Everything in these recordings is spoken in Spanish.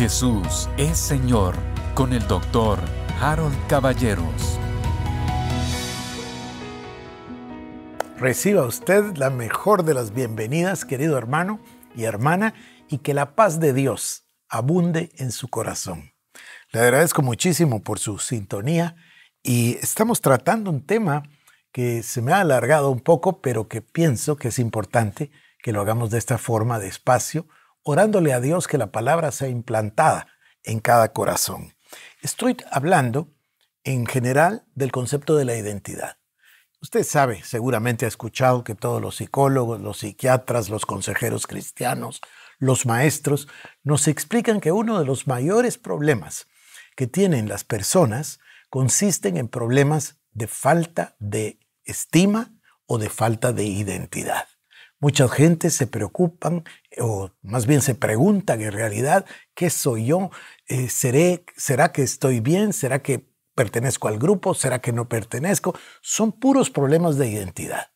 Jesús es Señor con el doctor Harold Caballeros. Reciba usted la mejor de las bienvenidas, querido hermano y hermana, y que la paz de Dios abunde en su corazón. Le agradezco muchísimo por su sintonía y estamos tratando un tema que se me ha alargado un poco, pero que pienso que es importante que lo hagamos de esta forma, despacio, de orándole a Dios que la palabra sea implantada en cada corazón. Estoy hablando en general del concepto de la identidad. Usted sabe, seguramente ha escuchado que todos los psicólogos, los psiquiatras, los consejeros cristianos, los maestros, nos explican que uno de los mayores problemas que tienen las personas consisten en problemas de falta de estima o de falta de identidad. Mucha gente se preocupan, o más bien se preguntan en realidad, ¿qué soy yo? Eh, ¿seré, ¿Será que estoy bien? ¿Será que pertenezco al grupo? ¿Será que no pertenezco? Son puros problemas de identidad.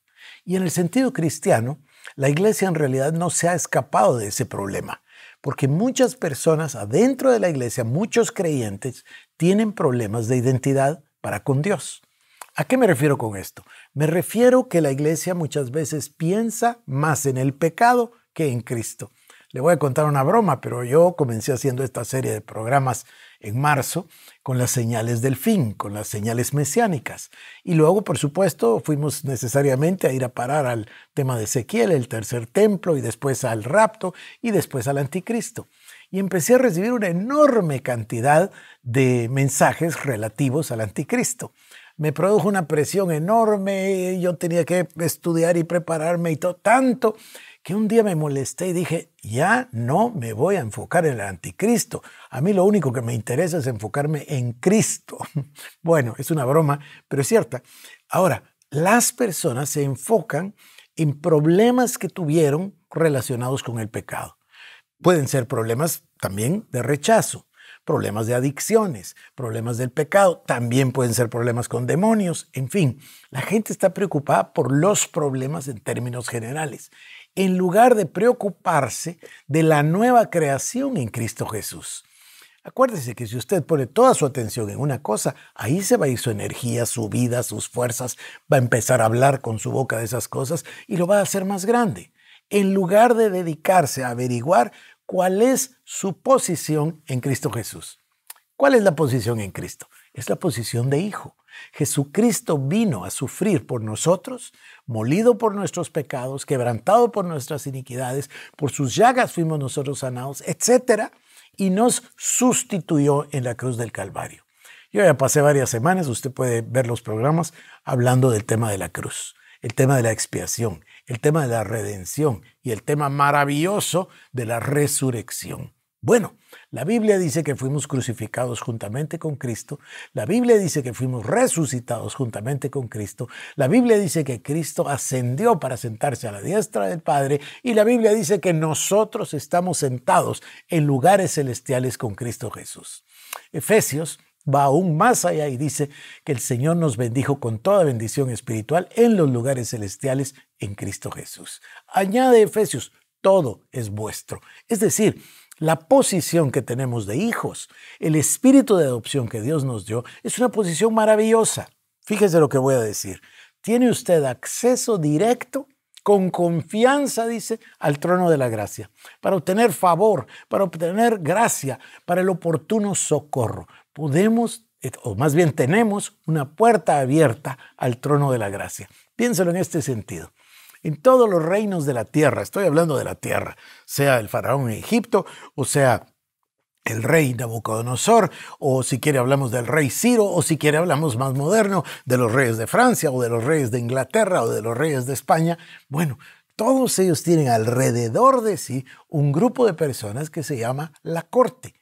Y en el sentido cristiano, la iglesia en realidad no se ha escapado de ese problema, porque muchas personas adentro de la iglesia, muchos creyentes, tienen problemas de identidad para con Dios. ¿A qué me refiero con esto? Me refiero que la iglesia muchas veces piensa más en el pecado que en Cristo. Le voy a contar una broma, pero yo comencé haciendo esta serie de programas en marzo con las señales del fin, con las señales mesiánicas. Y luego, por supuesto, fuimos necesariamente a ir a parar al tema de Ezequiel, el tercer templo, y después al rapto, y después al anticristo. Y empecé a recibir una enorme cantidad de mensajes relativos al anticristo me produjo una presión enorme, yo tenía que estudiar y prepararme y todo, tanto que un día me molesté y dije, ya no me voy a enfocar en el anticristo, a mí lo único que me interesa es enfocarme en Cristo. Bueno, es una broma, pero es cierta. Ahora, las personas se enfocan en problemas que tuvieron relacionados con el pecado. Pueden ser problemas también de rechazo, problemas de adicciones, problemas del pecado, también pueden ser problemas con demonios, en fin, la gente está preocupada por los problemas en términos generales, en lugar de preocuparse de la nueva creación en Cristo Jesús. Acuérdese que si usted pone toda su atención en una cosa, ahí se va a ir su energía, su vida, sus fuerzas, va a empezar a hablar con su boca de esas cosas y lo va a hacer más grande. En lugar de dedicarse a averiguar cuál es su posición en Cristo Jesús. ¿Cuál es la posición en Cristo? Es la posición de hijo. Jesucristo vino a sufrir por nosotros, molido por nuestros pecados, quebrantado por nuestras iniquidades, por sus llagas fuimos nosotros sanados, etc. Y nos sustituyó en la cruz del Calvario. Yo ya pasé varias semanas, usted puede ver los programas hablando del tema de la cruz, el tema de la expiación, el tema de la redención y el tema maravilloso de la resurrección. Bueno, la Biblia dice que fuimos crucificados juntamente con Cristo, la Biblia dice que fuimos resucitados juntamente con Cristo, la Biblia dice que Cristo ascendió para sentarse a la diestra del Padre y la Biblia dice que nosotros estamos sentados en lugares celestiales con Cristo Jesús. Efesios va aún más allá y dice que el Señor nos bendijo con toda bendición espiritual en los lugares celestiales en Cristo Jesús. Añade Efesios, todo es vuestro. Es decir, la posición que tenemos de hijos, el espíritu de adopción que Dios nos dio, es una posición maravillosa. Fíjese lo que voy a decir. Tiene usted acceso directo con confianza, dice, al trono de la gracia, para obtener favor, para obtener gracia, para el oportuno socorro podemos, eh, o más bien tenemos, una puerta abierta al trono de la gracia. Piénselo en este sentido. En todos los reinos de la tierra, estoy hablando de la tierra, sea el faraón en Egipto, o sea el rey Nabucodonosor, o si quiere hablamos del rey Ciro, o si quiere hablamos más moderno, de los reyes de Francia, o de los reyes de Inglaterra, o de los reyes de España. Bueno, todos ellos tienen alrededor de sí un grupo de personas que se llama la corte.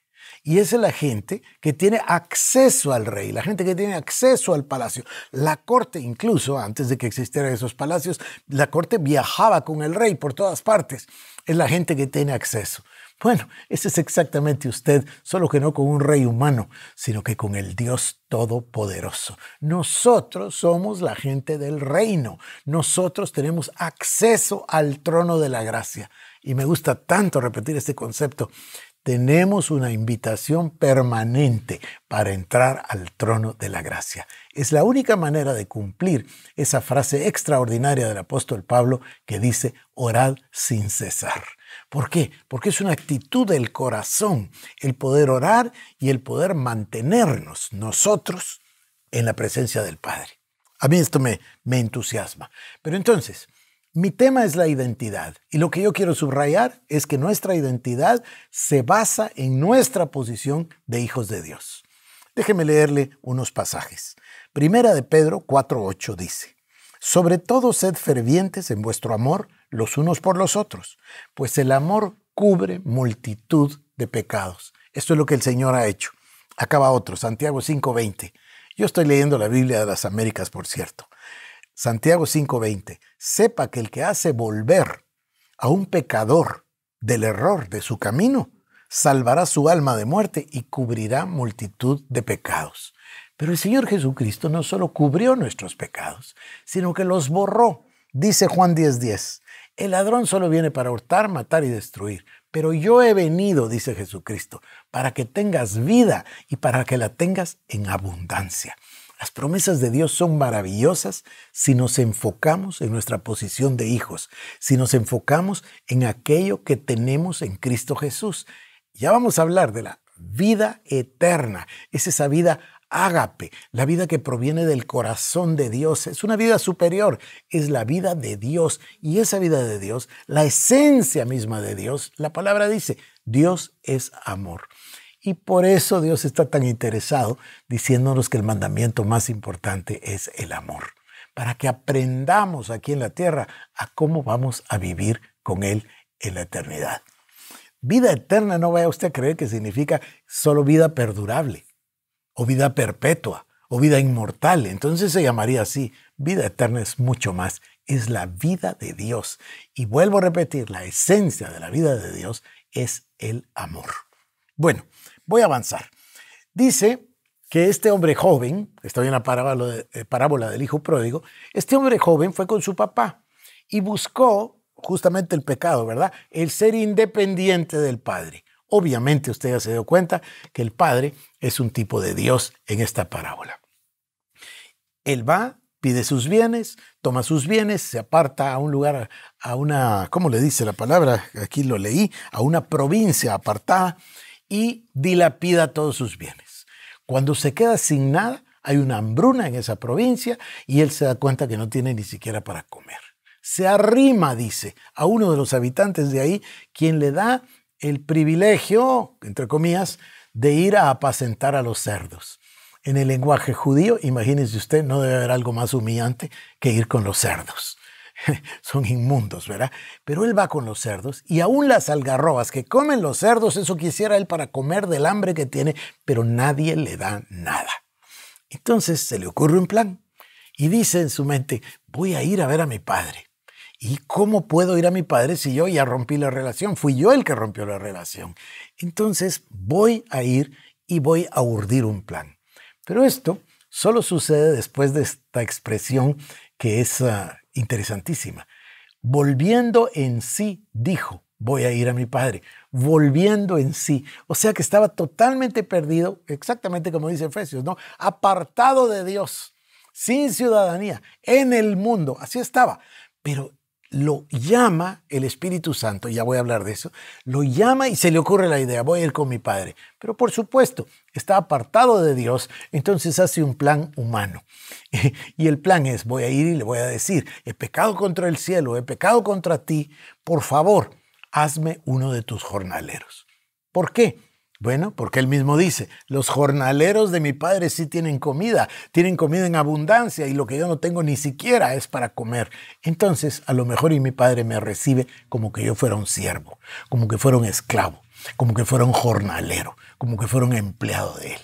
Y es la gente que tiene acceso al rey, la gente que tiene acceso al palacio. La corte, incluso antes de que existieran esos palacios, la corte viajaba con el rey por todas partes. Es la gente que tiene acceso. Bueno, ese es exactamente usted, solo que no con un rey humano, sino que con el Dios Todopoderoso. Nosotros somos la gente del reino, nosotros tenemos acceso al trono de la gracia. Y me gusta tanto repetir este concepto tenemos una invitación permanente para entrar al trono de la gracia. Es la única manera de cumplir esa frase extraordinaria del apóstol Pablo que dice, orad sin cesar. ¿Por qué? Porque es una actitud del corazón, el poder orar y el poder mantenernos nosotros en la presencia del Padre. A mí esto me, me entusiasma. Pero entonces, mi tema es la identidad y lo que yo quiero subrayar es que nuestra identidad se basa en nuestra posición de hijos de Dios. Déjeme leerle unos pasajes. Primera de Pedro 4.8 dice, Sobre todo sed fervientes en vuestro amor los unos por los otros, pues el amor cubre multitud de pecados. Esto es lo que el Señor ha hecho. Acaba otro, Santiago 5.20. Yo estoy leyendo la Biblia de las Américas, por cierto. Santiago 5:20, sepa que el que hace volver a un pecador del error de su camino, salvará su alma de muerte y cubrirá multitud de pecados. Pero el Señor Jesucristo no solo cubrió nuestros pecados, sino que los borró. Dice Juan 10:10, el ladrón solo viene para hurtar, matar y destruir, pero yo he venido, dice Jesucristo, para que tengas vida y para que la tengas en abundancia. Las promesas de Dios son maravillosas si nos enfocamos en nuestra posición de hijos, si nos enfocamos en aquello que tenemos en Cristo Jesús. Ya vamos a hablar de la vida eterna. Es esa vida ágape, la vida que proviene del corazón de Dios. Es una vida superior, es la vida de Dios. Y esa vida de Dios, la esencia misma de Dios, la palabra dice, Dios es amor. Y por eso Dios está tan interesado diciéndonos que el mandamiento más importante es el amor, para que aprendamos aquí en la tierra a cómo vamos a vivir con Él en la eternidad. Vida eterna no vaya usted a creer que significa solo vida perdurable o vida perpetua o vida inmortal. Entonces se llamaría así. Vida eterna es mucho más. Es la vida de Dios. Y vuelvo a repetir, la esencia de la vida de Dios es el amor. Bueno, Voy a avanzar. Dice que este hombre joven, estoy en la parábola, de, eh, parábola del hijo pródigo, este hombre joven fue con su papá y buscó justamente el pecado, ¿verdad? El ser independiente del Padre. Obviamente usted ya se dio cuenta que el Padre es un tipo de Dios en esta parábola. Él va, pide sus bienes, toma sus bienes, se aparta a un lugar, a una, ¿cómo le dice la palabra? Aquí lo leí, a una provincia apartada y dilapida todos sus bienes. Cuando se queda sin nada, hay una hambruna en esa provincia y él se da cuenta que no tiene ni siquiera para comer. Se arrima, dice, a uno de los habitantes de ahí, quien le da el privilegio, entre comillas, de ir a apacentar a los cerdos. En el lenguaje judío, imagínese usted, no debe haber algo más humillante que ir con los cerdos. son inmundos, ¿verdad? Pero él va con los cerdos y aún las algarrobas que comen los cerdos, eso quisiera él para comer del hambre que tiene, pero nadie le da nada. Entonces se le ocurre un plan y dice en su mente, voy a ir a ver a mi padre. ¿Y cómo puedo ir a mi padre si yo ya rompí la relación? Fui yo el que rompió la relación. Entonces voy a ir y voy a urdir un plan. Pero esto solo sucede después de esta expresión que es ah, interesantísima. Volviendo en sí, dijo, voy a ir a mi padre, volviendo en sí. O sea que estaba totalmente perdido, exactamente como dice Efesios, ¿no? Apartado de Dios, sin ciudadanía, en el mundo, así estaba. Pero lo llama el Espíritu Santo, ya voy a hablar de eso, lo llama y se le ocurre la idea, voy a ir con mi padre. Pero por supuesto, está apartado de Dios, entonces hace un plan humano. Y el plan es, voy a ir y le voy a decir, he pecado contra el cielo, he pecado contra ti, por favor, hazme uno de tus jornaleros. ¿Por qué? Bueno, porque él mismo dice, los jornaleros de mi padre sí tienen comida, tienen comida en abundancia y lo que yo no tengo ni siquiera es para comer. Entonces, a lo mejor y mi padre me recibe como que yo fuera un siervo, como que fuera un esclavo, como que fuera un jornalero, como que fuera un empleado de él.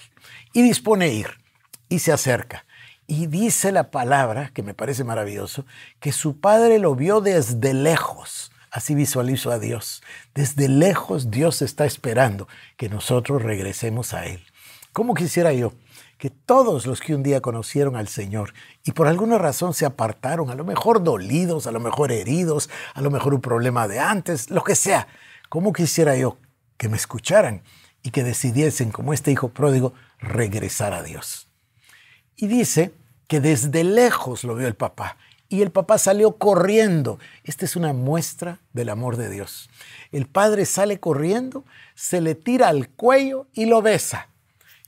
Y dispone a ir y se acerca. Y dice la palabra, que me parece maravilloso, que su padre lo vio desde lejos. Así visualizo a Dios. Desde lejos Dios está esperando que nosotros regresemos a Él. ¿Cómo quisiera yo que todos los que un día conocieron al Señor y por alguna razón se apartaron, a lo mejor dolidos, a lo mejor heridos, a lo mejor un problema de antes, lo que sea, ¿cómo quisiera yo que me escucharan y que decidiesen, como este hijo pródigo, regresar a Dios? Y dice que desde lejos lo vio el papá y el papá salió corriendo. Esta es una muestra del amor de Dios. El padre sale corriendo, se le tira al cuello y lo besa.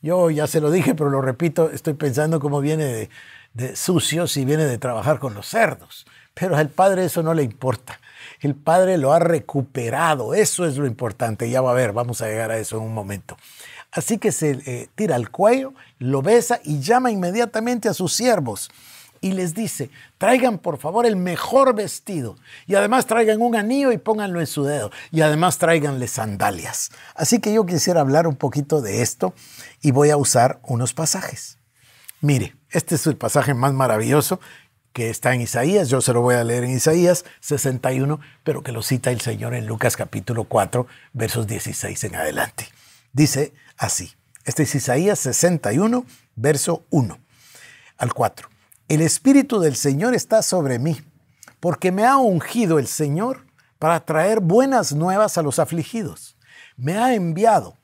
Yo ya se lo dije, pero lo repito, estoy pensando cómo viene de, sucio si viene de trabajar con los cerdos. Pero al padre eso no le importa. El padre lo ha recuperado. Eso es lo importante. Ya va a ver, vamos a llegar a eso en un momento. Así que se eh, tira al cuello, lo besa y llama inmediatamente a sus siervos y les dice, traigan por favor el mejor vestido y además traigan un anillo y pónganlo en su dedo y además traiganle sandalias. Así que yo quisiera hablar un poquito de esto y voy a usar unos pasajes. Mire, este es el pasaje más maravilloso que está en Isaías, yo se lo voy a leer en Isaías 61, pero que lo cita el Señor en Lucas capítulo 4, versos 16 en adelante. Dice así, este es Isaías 61, verso 1 al 4 el Espíritu del Señor está sobre mí, porque me ha ungido el Señor para traer buenas nuevas a los afligidos. Me ha enviado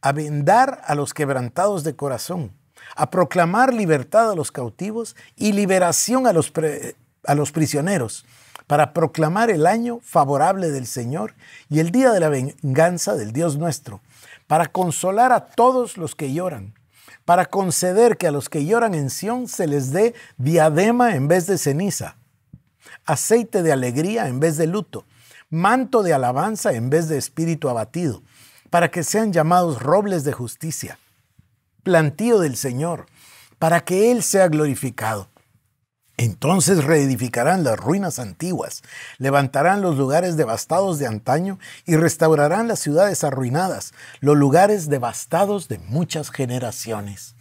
a vendar a los quebrantados de corazón, a proclamar libertad a los cautivos y liberación a los, a los prisioneros, para proclamar el año favorable del Señor y el día de la venganza del Dios nuestro, para consolar a todos los que lloran para conceder que a los que lloran en Sión se les dé diadema en vez de ceniza, aceite de alegría en vez de luto, manto de alabanza en vez de espíritu abatido, para que sean llamados robles de justicia, plantío del Señor, para que Él sea glorificado. Entonces reedificarán las ruinas antiguas, levantarán los lugares devastados de antaño y restaurarán las ciudades arruinadas, los lugares devastados de muchas generaciones.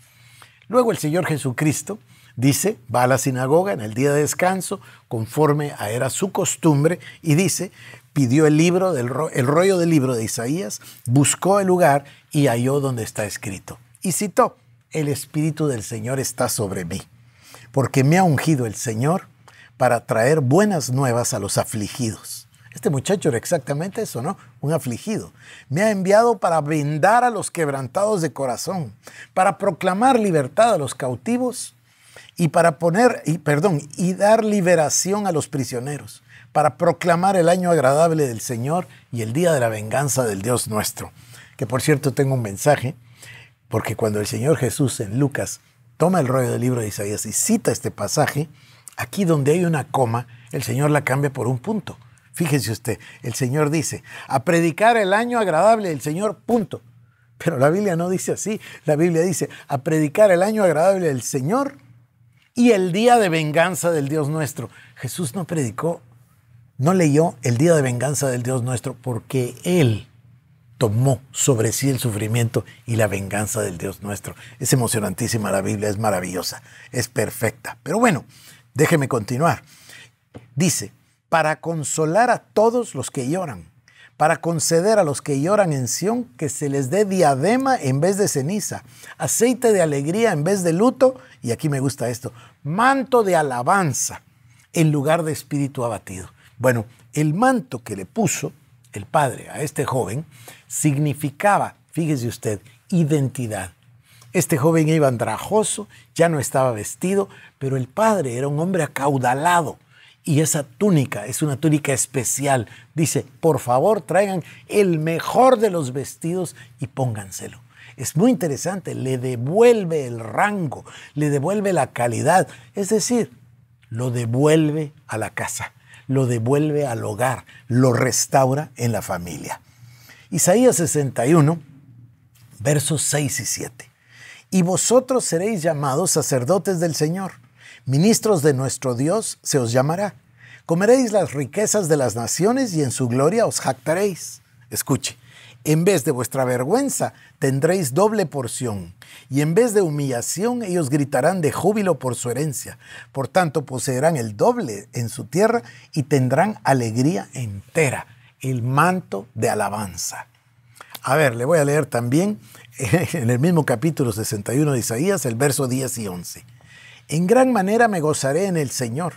Luego el Señor Jesucristo dice, va a la sinagoga en el día de descanso, conforme a era su costumbre, y dice, pidió el libro, del el rollo del libro de Isaías, buscó el lugar y halló donde está escrito. Y citó, el Espíritu del Señor está sobre mí porque me ha ungido el Señor para traer buenas nuevas a los afligidos. Este muchacho era exactamente eso, ¿no? Un afligido. Me ha enviado para brindar a los quebrantados de corazón, para proclamar libertad a los cautivos y para poner, perdón, y dar liberación a los prisioneros, para proclamar el año agradable del Señor y el día de la venganza del Dios nuestro. Que por cierto tengo un mensaje, porque cuando el Señor Jesús en Lucas toma el rollo del libro de Isaías y cita este pasaje, aquí donde hay una coma, el Señor la cambia por un punto. Fíjese usted, el Señor dice, a predicar el año agradable del Señor, punto. Pero la Biblia no dice así, la Biblia dice, a predicar el año agradable del Señor y el día de venganza del Dios nuestro. Jesús no predicó, no leyó el día de venganza del Dios nuestro porque Él tomó sobre sí el sufrimiento y la venganza del Dios nuestro. Es emocionantísima la Biblia, es maravillosa, es perfecta. Pero bueno, déjeme continuar. Dice, para consolar a todos los que lloran, para conceder a los que lloran en Sión que se les dé diadema en vez de ceniza, aceite de alegría en vez de luto, y aquí me gusta esto, manto de alabanza en lugar de espíritu abatido. Bueno, el manto que le puso el padre a este joven significaba, fíjese usted, identidad. Este joven iba andrajoso, ya no estaba vestido, pero el padre era un hombre acaudalado. Y esa túnica es una túnica especial. Dice, por favor traigan el mejor de los vestidos y pónganselo. Es muy interesante, le devuelve el rango, le devuelve la calidad, es decir, lo devuelve a la casa lo devuelve al hogar, lo restaura en la familia. Isaías 61, versos 6 y 7. Y vosotros seréis llamados sacerdotes del Señor, ministros de nuestro Dios se os llamará. Comeréis las riquezas de las naciones y en su gloria os jactaréis. Escuche, en vez de vuestra vergüenza tendréis doble porción, y en vez de humillación ellos gritarán de júbilo por su herencia. Por tanto, poseerán el doble en su tierra y tendrán alegría entera, el manto de alabanza. A ver, le voy a leer también en el mismo capítulo 61 de Isaías, el verso 10 y 11. En gran manera me gozaré en el Señor.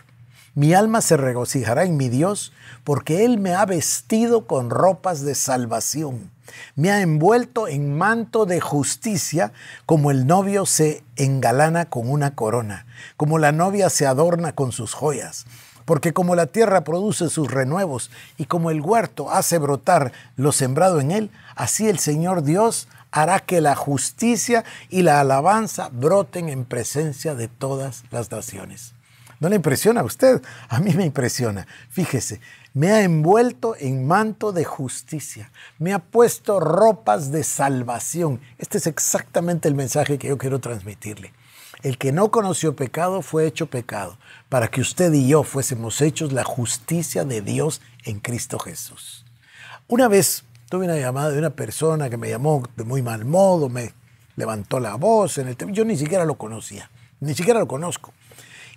Mi alma se regocijará en mi Dios, porque Él me ha vestido con ropas de salvación me ha envuelto en manto de justicia, como el novio se engalana con una corona, como la novia se adorna con sus joyas. Porque como la tierra produce sus renuevos y como el huerto hace brotar lo sembrado en él, así el Señor Dios hará que la justicia y la alabanza broten en presencia de todas las naciones. ¿No le impresiona a usted? A mí me impresiona. Fíjese, me ha envuelto en manto de justicia, me ha puesto ropas de salvación. Este es exactamente el mensaje que yo quiero transmitirle. El que no conoció pecado fue hecho pecado, para que usted y yo fuésemos hechos la justicia de Dios en Cristo Jesús. Una vez tuve una llamada de una persona que me llamó de muy mal modo, me levantó la voz en el Yo ni siquiera lo conocía, ni siquiera lo conozco.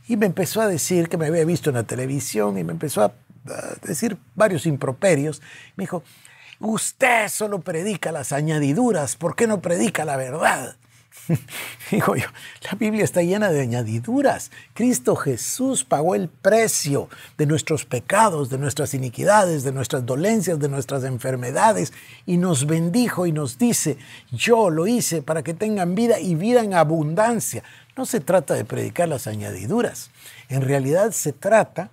Y me empezó a decir que me había visto en la televisión y me empezó a eh, decir varios improperios, me dijo, usted solo predica las añadiduras, ¿por qué no predica la verdad? Dijo yo, la Biblia está llena de añadiduras. Cristo Jesús pagó el precio de nuestros pecados, de nuestras iniquidades, de nuestras dolencias, de nuestras enfermedades y nos bendijo y nos dice, yo lo hice para que tengan vida y vida en abundancia. No se trata de predicar las añadiduras, en realidad se trata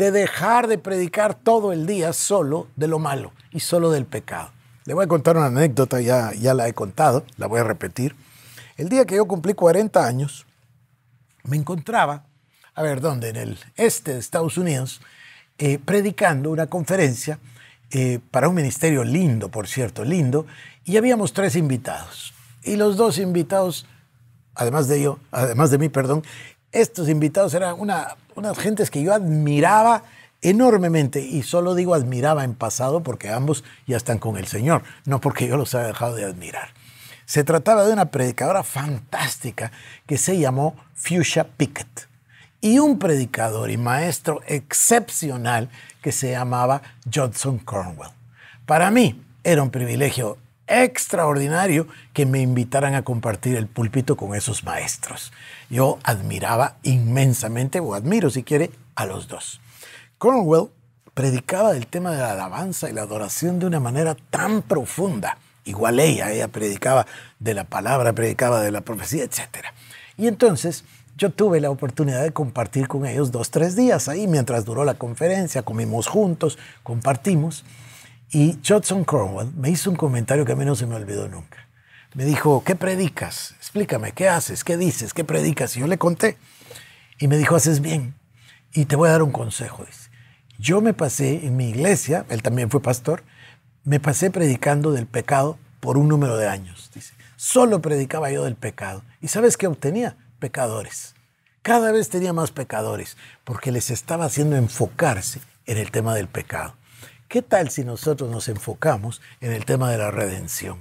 de dejar de predicar todo el día solo de lo malo y solo del pecado. Le voy a contar una anécdota, ya, ya la he contado, la voy a repetir. El día que yo cumplí 40 años, me encontraba, a ver, ¿dónde? En el este de Estados Unidos, eh, predicando una conferencia eh, para un ministerio lindo, por cierto, lindo, y habíamos tres invitados. Y los dos invitados, además de yo, además de mí, perdón, estos invitados eran una, unas gentes que yo admiraba enormemente, y solo digo admiraba en pasado porque ambos ya están con el Señor, no porque yo los haya dejado de admirar. Se trataba de una predicadora fantástica que se llamó Fuchsia Pickett y un predicador y maestro excepcional que se llamaba Johnson Cornwell. Para mí era un privilegio extraordinario que me invitaran a compartir el púlpito con esos maestros. Yo admiraba inmensamente, o admiro si quiere, a los dos. Cornwell predicaba el tema de la alabanza y la adoración de una manera tan profunda. Igual ella, ella predicaba de la palabra, predicaba de la profecía, etc. Y entonces yo tuve la oportunidad de compartir con ellos dos, tres días ahí, mientras duró la conferencia, comimos juntos, compartimos. Y Judson Cromwell me hizo un comentario que a mí no se me olvidó nunca. Me dijo, ¿qué predicas? Explícame, ¿qué haces? ¿Qué dices? ¿Qué predicas? Y yo le conté. Y me dijo, haces bien. Y te voy a dar un consejo. Dice. Yo me pasé en mi iglesia, él también fue pastor, me pasé predicando del pecado por un número de años. Dice, solo predicaba yo del pecado. ¿Y sabes qué obtenía? Pecadores. Cada vez tenía más pecadores porque les estaba haciendo enfocarse en el tema del pecado. ¿Qué tal si nosotros nos enfocamos en el tema de la redención?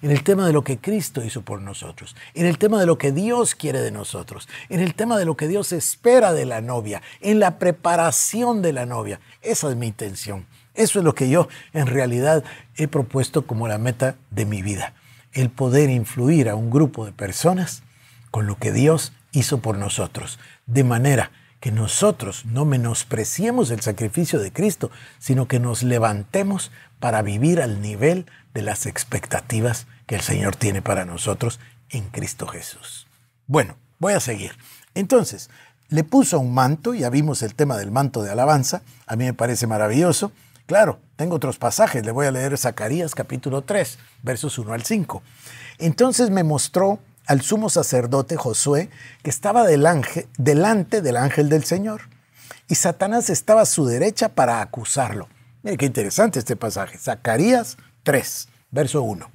En el tema de lo que Cristo hizo por nosotros, en el tema de lo que Dios quiere de nosotros, en el tema de lo que Dios espera de la novia, en la preparación de la novia. Esa es mi intención. Eso es lo que yo en realidad he propuesto como la meta de mi vida. El poder influir a un grupo de personas con lo que Dios hizo por nosotros, de manera que nosotros no menospreciemos el sacrificio de Cristo, sino que nos levantemos para vivir al nivel de las expectativas que el Señor tiene para nosotros en Cristo Jesús. Bueno, voy a seguir. Entonces, le puso un manto, ya vimos el tema del manto de alabanza, a mí me parece maravilloso. Claro, tengo otros pasajes, le voy a leer Zacarías capítulo 3, versos 1 al 5. Entonces me mostró al sumo sacerdote Josué, que estaba delante del ángel del Señor. Y Satanás estaba a su derecha para acusarlo. Mire qué interesante este pasaje. Zacarías 3, verso 1.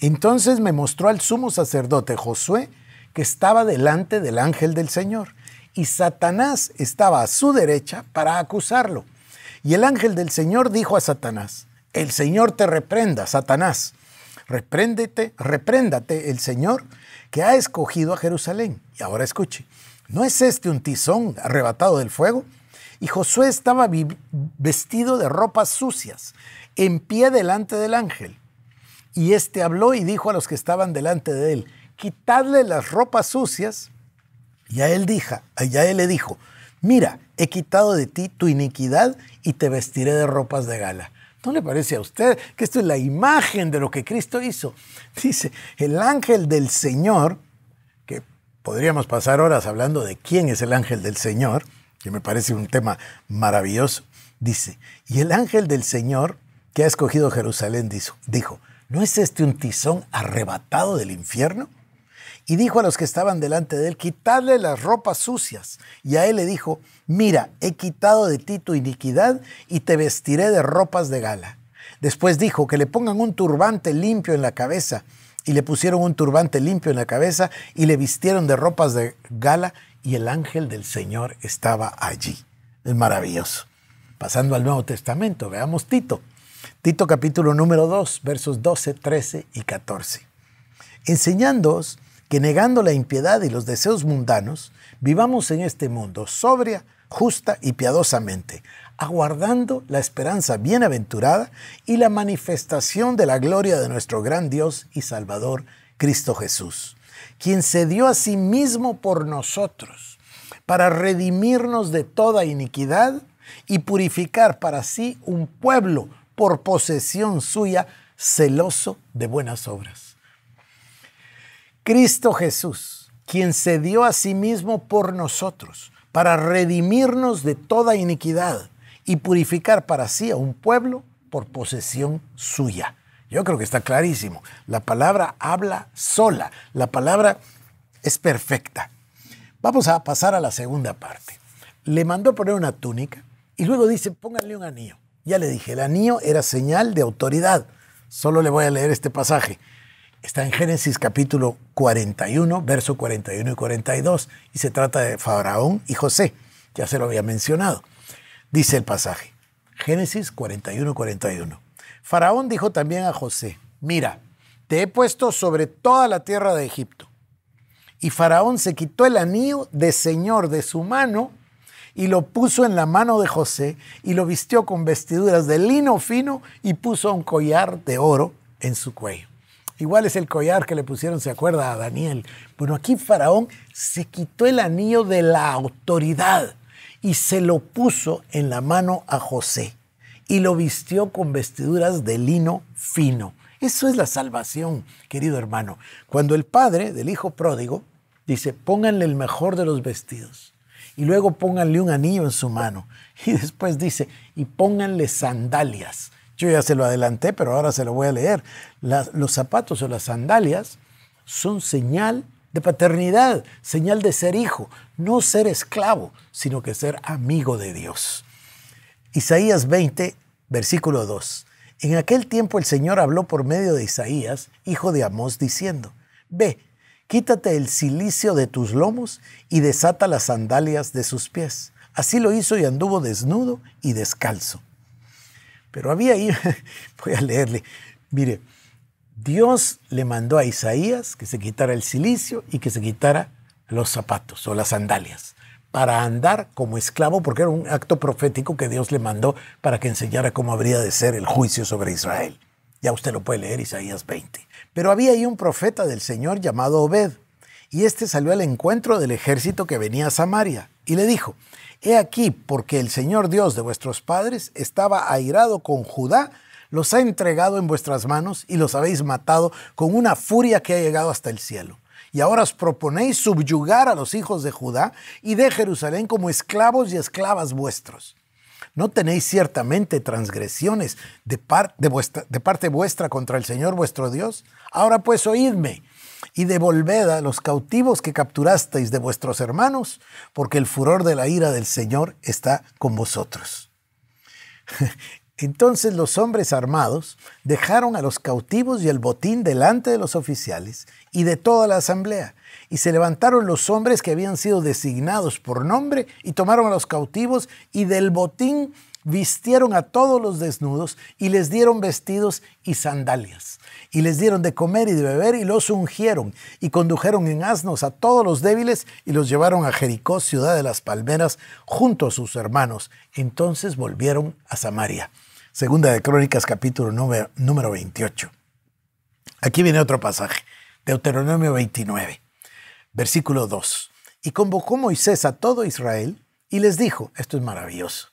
Entonces me mostró al sumo sacerdote Josué, que estaba delante del ángel del Señor. Y Satanás estaba a su derecha para acusarlo. Y el ángel del Señor dijo a Satanás, el Señor te reprenda, Satanás. Repréndete, repréndate el Señor que ha escogido a Jerusalén. Y ahora escuche, ¿no es este un tizón arrebatado del fuego? Y Josué estaba vestido de ropas sucias, en pie delante del ángel. Y éste habló y dijo a los que estaban delante de él, quitadle las ropas sucias. Y a él, dijo, a él le dijo, mira, he quitado de ti tu iniquidad y te vestiré de ropas de gala. ¿No le parece a usted que esto es la imagen de lo que Cristo hizo? Dice, el ángel del Señor, que podríamos pasar horas hablando de quién es el ángel del Señor, que me parece un tema maravilloso, dice, y el ángel del Señor que ha escogido Jerusalén dijo, ¿no es este un tizón arrebatado del infierno? Y dijo a los que estaban delante de él, quitadle las ropas sucias. Y a él le dijo, mira, he quitado de ti tu iniquidad y te vestiré de ropas de gala. Después dijo que le pongan un turbante limpio en la cabeza. Y le pusieron un turbante limpio en la cabeza y le vistieron de ropas de gala y el ángel del Señor estaba allí. Es maravilloso. Pasando al Nuevo Testamento, veamos Tito. Tito capítulo número 2, versos 12, 13 y 14. Enseñándoos que negando la impiedad y los deseos mundanos, vivamos en este mundo sobria, justa y piadosamente, aguardando la esperanza bienaventurada y la manifestación de la gloria de nuestro gran Dios y Salvador, Cristo Jesús, quien se dio a sí mismo por nosotros, para redimirnos de toda iniquidad y purificar para sí un pueblo por posesión suya, celoso de buenas obras. Cristo Jesús, quien se dio a sí mismo por nosotros, para redimirnos de toda iniquidad y purificar para sí a un pueblo por posesión suya. Yo creo que está clarísimo. La palabra habla sola, la palabra es perfecta. Vamos a pasar a la segunda parte. Le mandó poner una túnica y luego dice, pónganle un anillo. Ya le dije, el anillo era señal de autoridad. Solo le voy a leer este pasaje está en Génesis capítulo 41, verso 41 y 42, y se trata de Faraón y José, ya se lo había mencionado. Dice el pasaje, Génesis 41, 41. Faraón dijo también a José, mira, te he puesto sobre toda la tierra de Egipto. Y Faraón se quitó el anillo de señor de su mano y lo puso en la mano de José y lo vistió con vestiduras de lino fino y puso un collar de oro en su cuello. Igual es el collar que le pusieron, ¿se acuerda? A Daniel. Bueno, aquí Faraón se quitó el anillo de la autoridad y se lo puso en la mano a José y lo vistió con vestiduras de lino fino. Eso es la salvación, querido hermano. Cuando el padre del hijo pródigo dice, pónganle el mejor de los vestidos y luego pónganle un anillo en su mano. Y después dice, y pónganle sandalias. Yo ya se lo adelanté, pero ahora se lo voy a leer. los zapatos o las sandalias son señal de paternidad, señal de ser hijo, no ser esclavo, sino que ser amigo de Dios. Isaías 20, versículo 2. En aquel tiempo el Señor habló por medio de Isaías, hijo de Amós, diciendo, Ve, quítate el cilicio de tus lomos y desata las sandalias de sus pies. Así lo hizo y anduvo desnudo y descalzo. Pero había ahí, voy a leerle, mire, Dios le mandó a Isaías que se quitara el cilicio y que se quitara los zapatos o las sandalias para andar como esclavo, porque era un acto profético que Dios le mandó para que enseñara cómo habría de ser el juicio sobre Israel. Ya usted lo puede leer, Isaías 20. Pero había ahí un profeta del Señor llamado Obed, y este salió al encuentro del ejército que venía a Samaria, y le dijo, He aquí, porque el Señor Dios de vuestros padres estaba airado con Judá, los ha entregado en vuestras manos y los habéis matado con una furia que ha llegado hasta el cielo. Y ahora os proponéis subyugar a los hijos de Judá y de Jerusalén como esclavos y esclavas vuestros. ¿No tenéis ciertamente transgresiones de, parte vuestra contra el Señor vuestro Dios? Ahora pues oídme y devolved a los cautivos que capturasteis de vuestros hermanos, porque el furor de la ira del Señor está con vosotros. Entonces los hombres armados dejaron a los cautivos y el botín delante de los oficiales y de toda la asamblea, y se levantaron los hombres que habían sido designados por nombre y tomaron a los cautivos y del botín vistieron a todos los desnudos y les dieron vestidos y sandalias y les dieron de comer y de beber y los ungieron y condujeron en asnos a todos los débiles y los llevaron a Jericó, ciudad de las palmeras, junto a sus hermanos. Entonces volvieron a Samaria. Segunda de Crónicas capítulo número, 28. Aquí viene otro pasaje, Deuteronomio 29, versículo 2. Y convocó Moisés a todo Israel y les dijo, esto es maravilloso.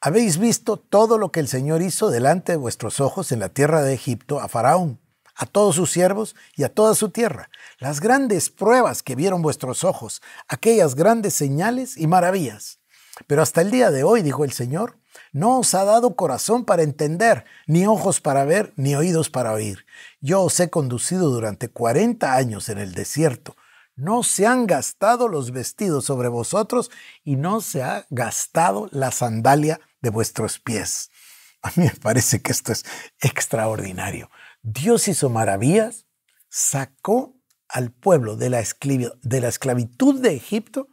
Habéis visto todo lo que el Señor hizo delante de vuestros ojos en la tierra de Egipto a Faraón, a todos sus siervos y a toda su tierra, las grandes pruebas que vieron vuestros ojos, aquellas grandes señales y maravillas. Pero hasta el día de hoy, dijo el Señor, no os ha dado corazón para entender, ni ojos para ver, ni oídos para oír. Yo os he conducido durante cuarenta años en el desierto. No se han gastado los vestidos sobre vosotros y no se ha gastado la sandalia de vuestros pies. A mí me parece que esto es extraordinario. Dios hizo maravillas, sacó al pueblo de la, esclavitud de Egipto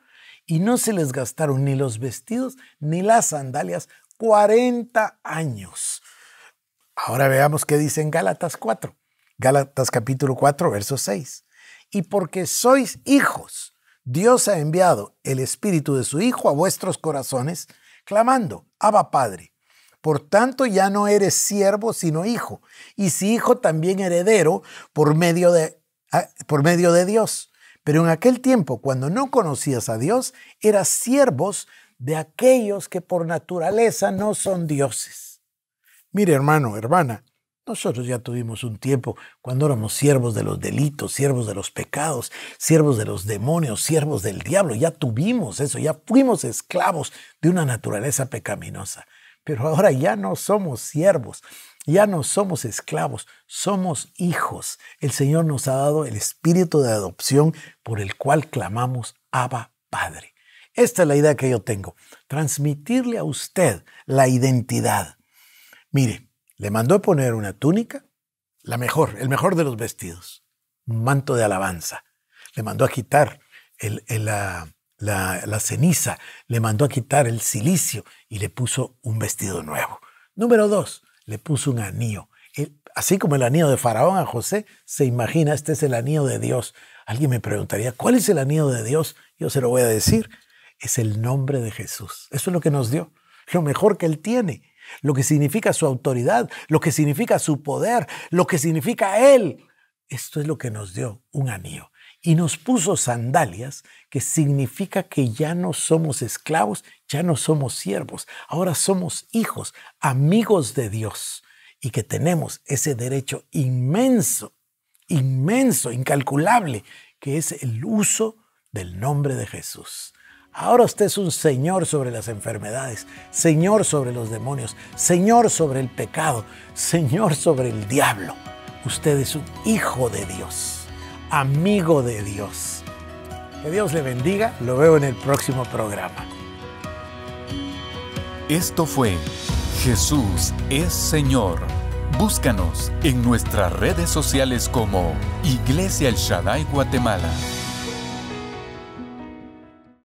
y no se les gastaron ni los vestidos ni las sandalias 40 años. Ahora veamos qué dice en Gálatas 4, Gálatas capítulo 4, verso 6. Y porque sois hijos, Dios ha enviado el espíritu de su Hijo a vuestros corazones, clamando, Abba Padre. Por tanto, ya no eres siervo, sino hijo. Y si hijo, también heredero por medio de, ah, por medio de Dios. Pero en aquel tiempo, cuando no conocías a Dios, eras siervos de aquellos que por naturaleza no son dioses. Mire, hermano, hermana, nosotros ya tuvimos un tiempo cuando éramos siervos de los delitos, siervos de los pecados, siervos de los demonios, siervos del diablo. Ya tuvimos eso, ya fuimos esclavos de una naturaleza pecaminosa. Pero ahora ya no somos siervos, ya no somos esclavos, somos hijos. El Señor nos ha dado el espíritu de adopción por el cual clamamos Abba Padre. Esta es la idea que yo tengo, transmitirle a usted la identidad. Mire, le mandó a poner una túnica, la mejor, el mejor de los vestidos, un manto de alabanza. Le mandó a quitar el, el, la, ah, la, ceniza, le mandó a quitar el silicio y le puso un vestido nuevo. Número dos, le puso un anillo. así como el anillo de Faraón a José, se imagina, este es el anillo de Dios. Alguien me preguntaría, ¿cuál es el anillo de Dios? Yo se lo voy a decir. Es el nombre de Jesús. Eso es lo que nos dio, lo mejor que Él tiene, lo que significa su autoridad, lo que significa su poder, lo que significa Él. Esto es lo que nos dio, un anillo y nos puso sandalias, que significa que ya no somos esclavos, ya no somos siervos, ahora somos hijos, amigos de Dios, y que tenemos ese derecho inmenso, inmenso, incalculable, que es el uso del nombre de Jesús. Ahora usted es un señor sobre las enfermedades, señor sobre los demonios, señor sobre el pecado, señor sobre el diablo. Usted es un hijo de Dios amigo de Dios. Que Dios le bendiga, lo veo en el próximo programa. Esto fue Jesús es Señor. Búscanos en nuestras redes sociales como Iglesia El Shaddai Guatemala.